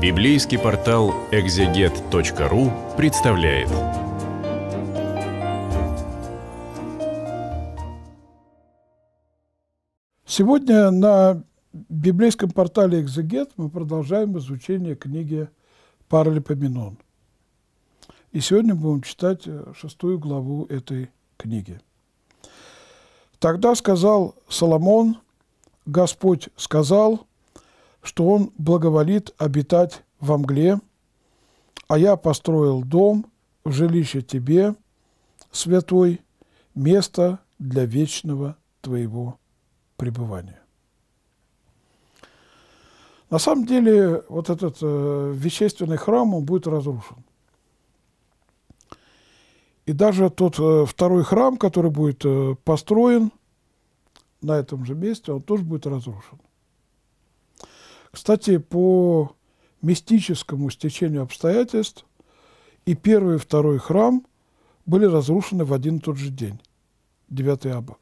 Библейский портал экзегет.ру представляет. Сегодня на библейском портале «Экзегет» мы продолжаем изучение книги «Паралипоменон». И сегодня будем читать э, шестую главу этой книги. «Тогда сказал Соломон, Господь сказал – что он благоволит обитать во мгле, а я построил дом, в жилище тебе, святой, место для вечного твоего пребывания. На самом деле, вот этот э, вещественный храм, он будет разрушен. И даже тот э, второй храм, который будет э, построен на этом же месте, он тоже будет разрушен. Кстати, по мистическому стечению обстоятельств и первый и второй храм были разрушены в один и тот же день, 9 аба.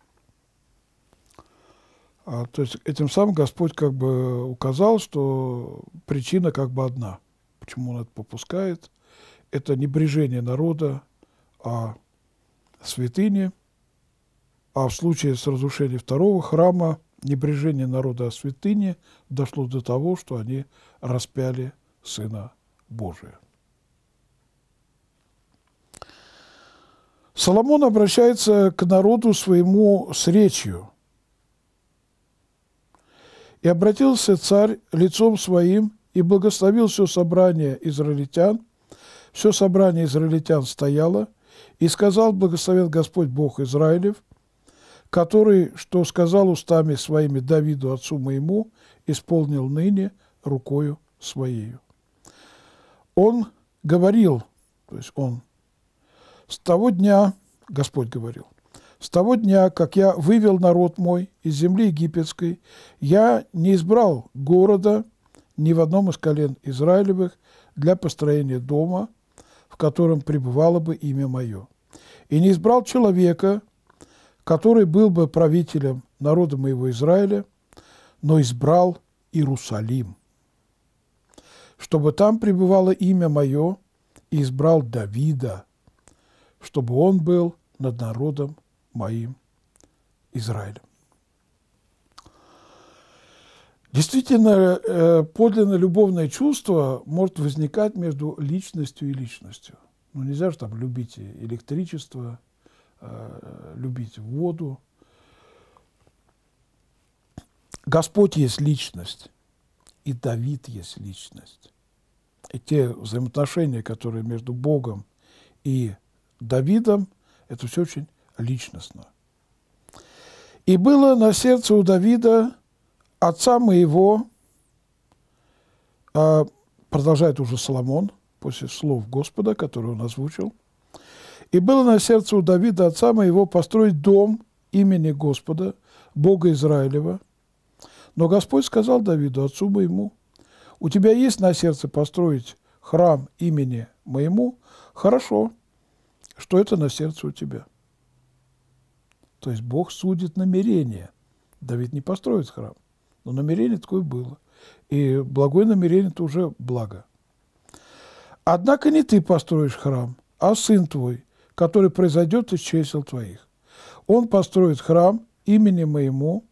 А, то есть этим самым Господь как бы указал, что причина как бы одна, почему Он это попускает. Это небрежение народа о святыне, а в случае с разрушением второго храма – небрежение народа о святыне дошло до того, что они распяли Сына Божия. Соломон обращается к народу своему с речью. «И обратился царь лицом своим и благословил все собрание израильтян. Все собрание израильтян стояло, и сказал, благословен Господь Бог Израилев – который, что сказал устами своими Давиду, отцу моему, исполнил ныне рукою своею. Он говорил, то есть он, с того дня, Господь говорил, с того дня, как я вывел народ мой из земли египетской, я не избрал города ни в одном из колен Израилевых для построения дома, в котором пребывало бы имя мое, и не избрал человека, который был бы правителем народа моего Израиля, но избрал Иерусалим, чтобы там пребывало имя мое, и избрал Давида, чтобы он был над народом моим Израилем. Действительно, э, подлинно любовное чувство может возникать между личностью и личностью. Ну, нельзя же там любить электричество, Э, любить воду. Господь есть личность, и Давид есть личность. И те взаимоотношения, которые между Богом и Давидом, это все очень личностно. «И было на сердце у Давида, отца моего», э, продолжает уже Соломон, после слов Господа, которые он озвучил – и было на сердце у Давида, отца моего, построить дом имени Господа, Бога Израилева. Но Господь сказал Давиду, отцу моему, у тебя есть на сердце построить храм имени моему? Хорошо, что это на сердце у тебя. То есть Бог судит намерение. Давид не построит храм, но намерение такое было. И благое намерение – это уже благо. Однако не ты построишь храм, а сын твой, который произойдет из чисел твоих. Он построит храм имени моему,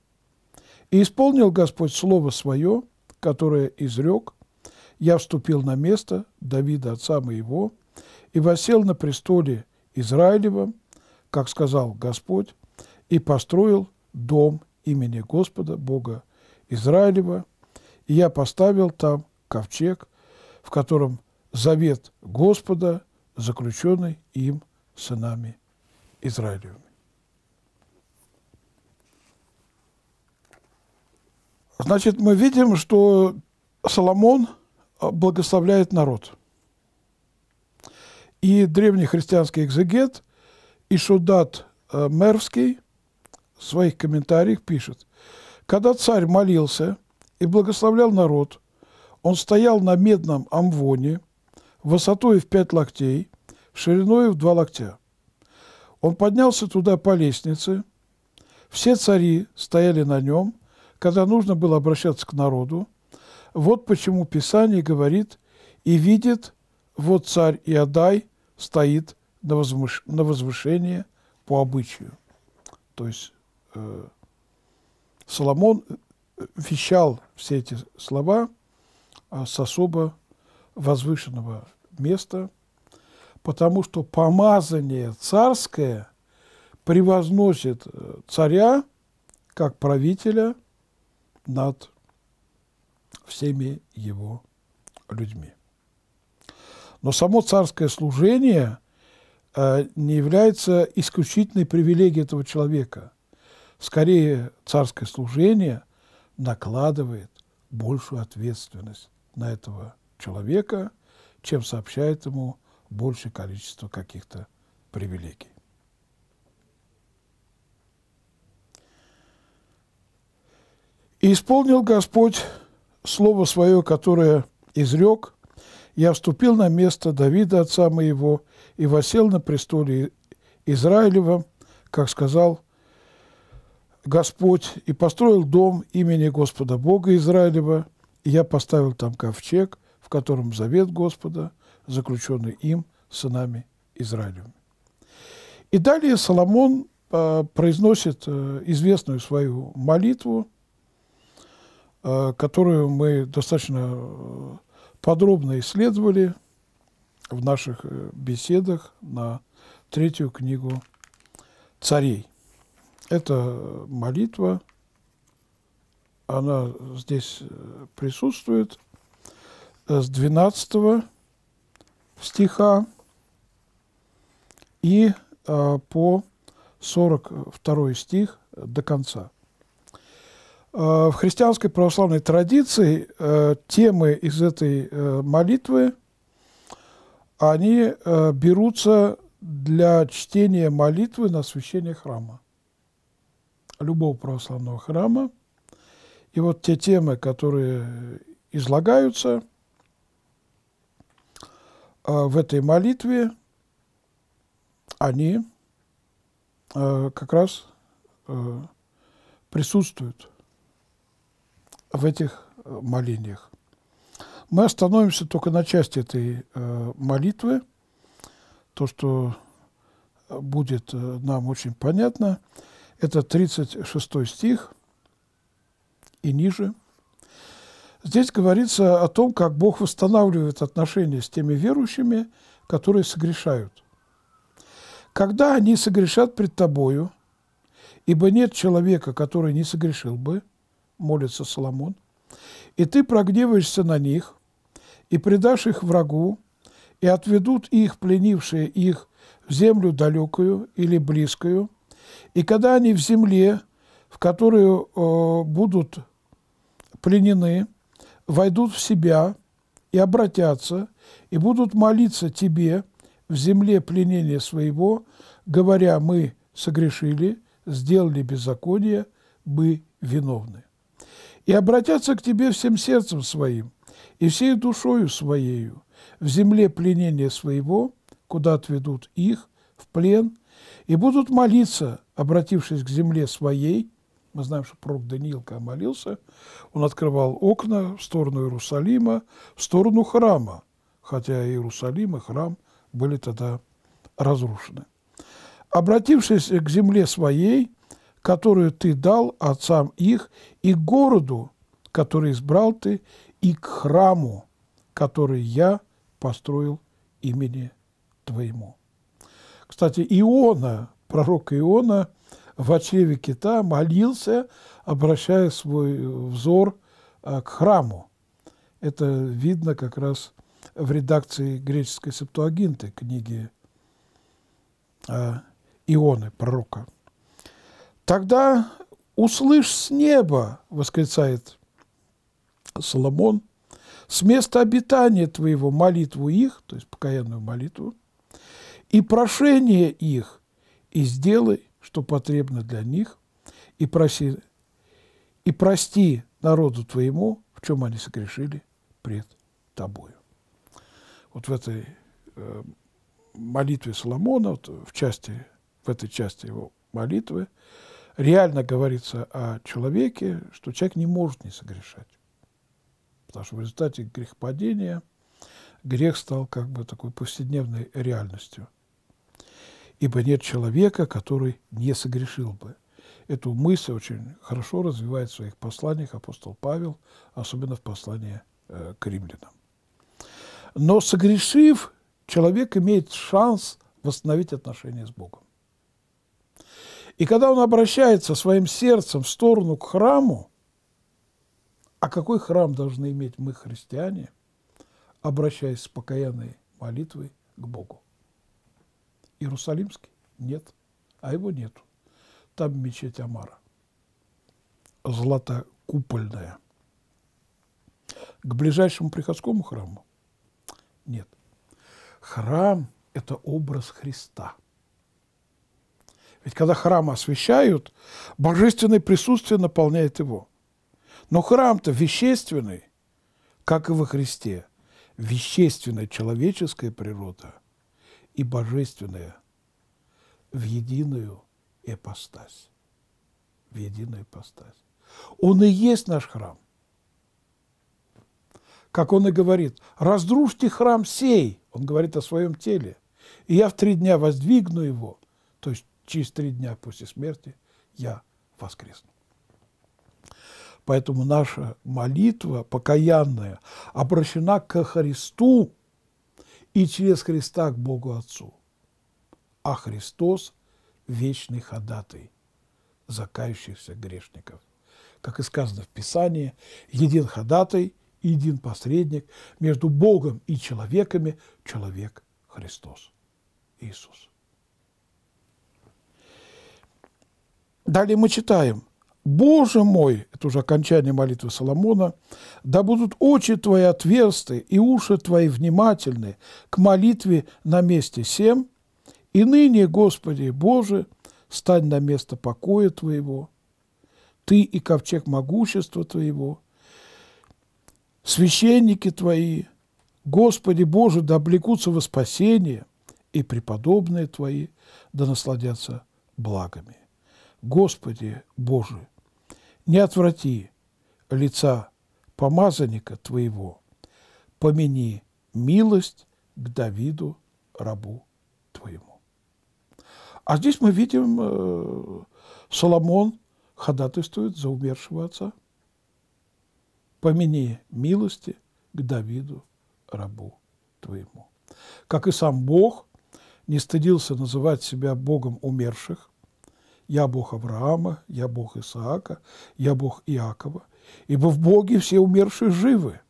и исполнил Господь слово свое, которое изрек, я вступил на место Давида, отца моего, и восел на престоле Израилевом, как сказал Господь, и построил дом имени Господа, Бога Израилева, и я поставил там ковчег, в котором завет Господа, заключенный им сынами Израилевыми. Значит, мы видим, что Соломон а, благословляет народ. И древний христианский экзегет Ишудат а, Мервский в своих комментариях пишет, «Когда царь молился и благословлял народ, он стоял на медном амвоне высотой в пять локтей – шириной в два локтя. Он поднялся туда по лестнице. Все цари стояли на нем, когда нужно было обращаться к народу. Вот почему Писание говорит «И видит, вот царь Иодай стоит на, возвыш... на возвышении по обычаю». То есть э, Соломон э, вещал все эти слова а с особо возвышенного места – потому что помазание царское превозносит э, царя как правителя над всеми его людьми. Но само царское служение э, не является исключительной привилегией этого человека. Скорее, царское служение накладывает большую ответственность на этого человека, чем сообщает ему большее количество каких-то привилегий. «И исполнил Господь слово свое, которое изрек, я вступил на место Давида, отца моего, и восел на престоле Израилева, как сказал Господь, и построил дом имени Господа Бога Израилева, и я поставил там ковчег, в котором завет Господа – заключенный им сынами Израилем. И далее Соломон э, произносит э, известную свою молитву, э, которую мы достаточно подробно исследовали в наших беседах на третью книгу царей. Это молитва, она здесь присутствует с 12 стиха и э, по 42 стих до конца. Э, в христианской православной традиции э, темы из этой э, молитвы они берутся для чтения молитвы на освящение храма, любого православного храма. И вот те темы, которые излагаются – а, в этой молитве они а, как раз а, присутствуют в этих молениях. Мы остановимся только на части этой молитвы, то, что будет нам очень понятно. Это 36 стих и ниже – Здесь говорится о том, как Бог восстанавливает отношения с теми верующими, которые согрешают. «Когда они согрешат пред тобою, ибо нет человека, который не согрешил бы», молится Соломон, «и ты прогневаешься на них, и предашь их врагу, и отведут их, пленившие их, в землю далекую или близкую, и когда они в земле, в которую э, будут пленены, войдут в себя и обратятся, и будут молиться Тебе в земле пленения своего, говоря, мы согрешили, сделали беззаконие, мы виновны. И обратятся к Тебе всем сердцем своим и всей душою своею в земле пленения своего, куда отведут их в плен, и будут молиться, обратившись к земле своей, мы знаем, что пророк Даниил, когда молился, он открывал окна в сторону Иерусалима, в сторону храма, хотя Иерусалим и храм были тогда разрушены. «Обратившись к земле своей, которую ты дал отцам их, и к городу, который избрал ты, и к храму, который я построил имени твоему». Кстати, Иона, пророк Иона – в очреве кита молился, обращая свой э, взор а, к храму. Это видно как раз в редакции греческой септуагинты книги а, Ионы, пророка. Тогда услышь с неба, восклицает Соломон, с места обитания твоего молитву их, то есть покаянную молитву, и прошение их, и сделай что потребно для них, и проси, и прости народу твоему, в чем они согрешили пред тобою. Вот в этой э, молитве Соломона, вот в, части, в этой части его молитвы, реально говорится о человеке, что человек не может не согрешать. Потому что в результате грехопадения грех стал как бы такой повседневной реальностью – ибо нет человека, который не согрешил бы. Эту мысль очень хорошо развивает в своих посланиях апостол Павел, особенно в послании э, к римлянам. Но согрешив, человек имеет шанс восстановить отношения с Богом. И когда он обращается своим сердцем в сторону к храму, а какой храм должны иметь мы, христиане, обращаясь с покаянной молитвой к Богу? Иерусалимский? Нет. А его нету. Там мечеть Амара. Златокупольная. К ближайшему приходскому храму? Нет. Храм – это образ Христа. Ведь когда храм освещают, божественное присутствие наполняет его. Но храм-то вещественный, как и во Христе. Вещественная человеческая природа – и божественное в единую ипостась. В единую ипостась. Он и есть наш храм. Как он и говорит, разрушьте храм сей, он говорит о своем теле, и я в три дня воздвигну его, то есть через три дня после смерти я воскресну. Поэтому наша молитва покаянная обращена к Христу, и через Христа к Богу Отцу. А Христос – вечный ходатай за грешников. Как и сказано в Писании, един ходатай един посредник между Богом и человеками – человек Христос, Иисус. Далее мы читаем – Боже мой, это уже окончание молитвы Соломона, да будут очи твои отверсты и уши твои внимательны к молитве на месте всем, и ныне, Господи Боже, стань на место покоя Твоего, Ты и ковчег могущества Твоего, священники Твои, Господи Боже, да облекутся во спасение, и преподобные Твои да насладятся благами. Господи Боже, не отврати лица помазанника твоего, помяни милость к Давиду, рабу твоему. А здесь мы видим, э, Соломон ходатайствует за умершего отца. Помяни милости к Давиду, рабу твоему. Как и сам Бог не стыдился называть себя Богом умерших, «Я Бог Авраама, я Бог Исаака, я Бог Иакова, ибо в Боге все умершие живы».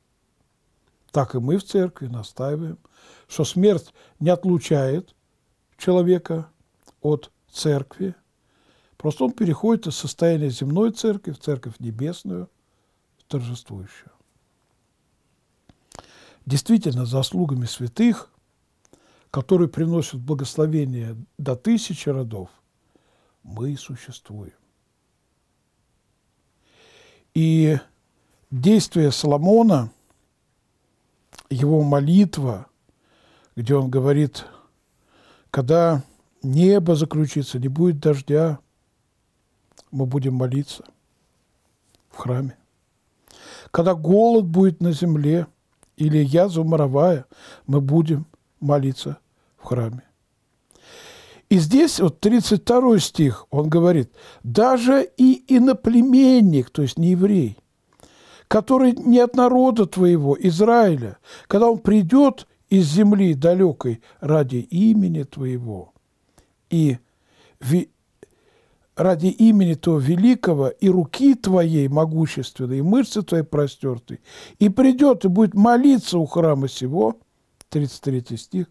Так и мы в церкви настаиваем, что смерть не отлучает человека от церкви, просто он переходит из состояния земной церкви в церковь небесную, торжествующую. Действительно, заслугами святых, которые приносят благословение до тысячи родов – мы существуем. И действие Соломона, его молитва, где он говорит, когда небо заключится, не будет дождя, мы будем молиться в храме. Когда голод будет на земле или язва моровая, мы будем молиться в храме. И здесь вот 32 стих, он говорит, «Даже и иноплеменник, то есть не еврей, который не от народа твоего, Израиля, когда он придет из земли далекой ради имени твоего и ради имени твоего великого и руки твоей могущественной, и мышцы твоей простертой, и придет и будет молиться у храма сего, 33 стих,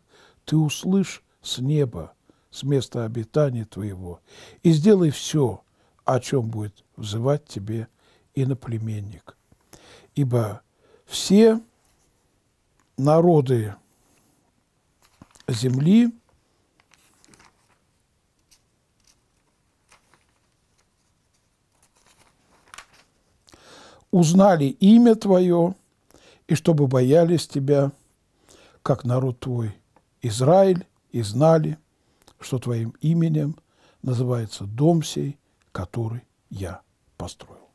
ты услышь с неба с места обитания твоего, и сделай все, о чем будет взывать тебе иноплеменник. Ибо все народы земли узнали имя Твое, и чтобы боялись Тебя, как народ Твой, Израиль, и знали – что твоим именем называется дом сей, который я построил.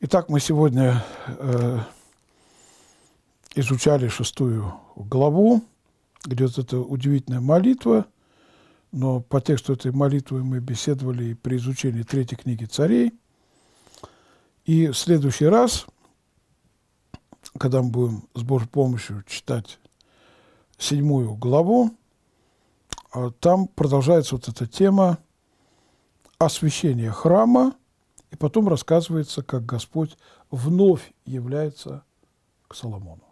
Итак, мы сегодня э, изучали шестую главу, где вот эта удивительная молитва, но по тексту этой молитвы мы беседовали при изучении третьей книги царей. И в следующий раз, когда мы будем с Божьей помощью читать седьмую главу, а там продолжается вот эта тема освящения храма, и потом рассказывается, как Господь вновь является к Соломону.